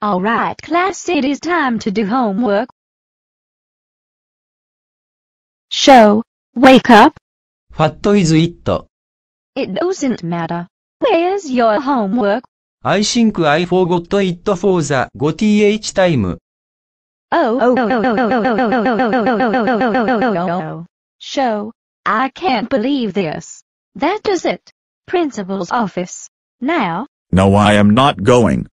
Alright class it is time to do homework. Show, wake up. What is it? It doesn't matter. Where's your homework? I think I forgot it for the 5th time. Oh, oh, oh, oh, oh, oh, oh, oh, oh, oh, oh, Show, I can't believe this. That is it. Principal's office. Now. No, I am not going.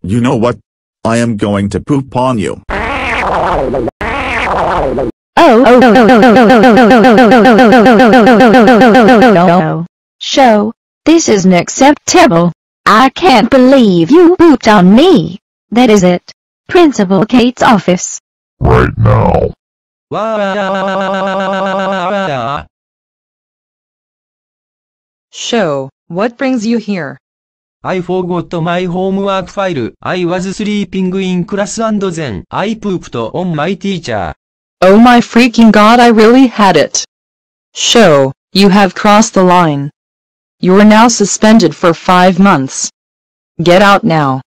You know what? I am going to poop on you. Oh, show, this isn't acceptable. I can't believe you pooped on me. That is it. Principal Kate's office. Right now. Show, what brings you here? I forgot my homework file. I was sleeping in class and then I pooped on my teacher. Oh my freaking god, I really had it. Show, you have crossed the line. You're now suspended for five months. Get out now.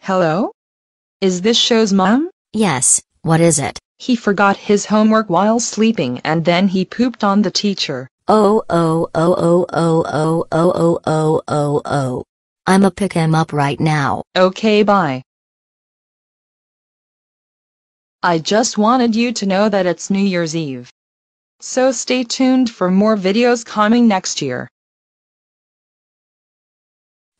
Hello? Is this show's mom? Yes, what is it? He forgot his homework while sleeping and then he pooped on the teacher. Oh oh oh oh oh oh oh oh oh oh oh. I'ma pick him up right now. Okay bye. I just wanted you to know that it's New Year's Eve. So stay tuned for more videos coming next year.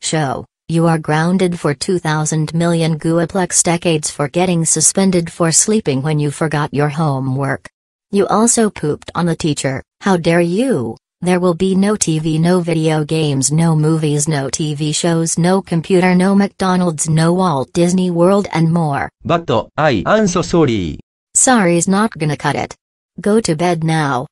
Show, you are grounded for 2000 million guaplex decades for getting suspended for sleeping when you forgot your homework. You also pooped on the teacher. How dare you? There will be no TV, no video games, no movies, no TV shows, no computer, no McDonald's, no Walt Disney World, and more. But I am so sorry. Sorry's not gonna cut it. Go to bed now.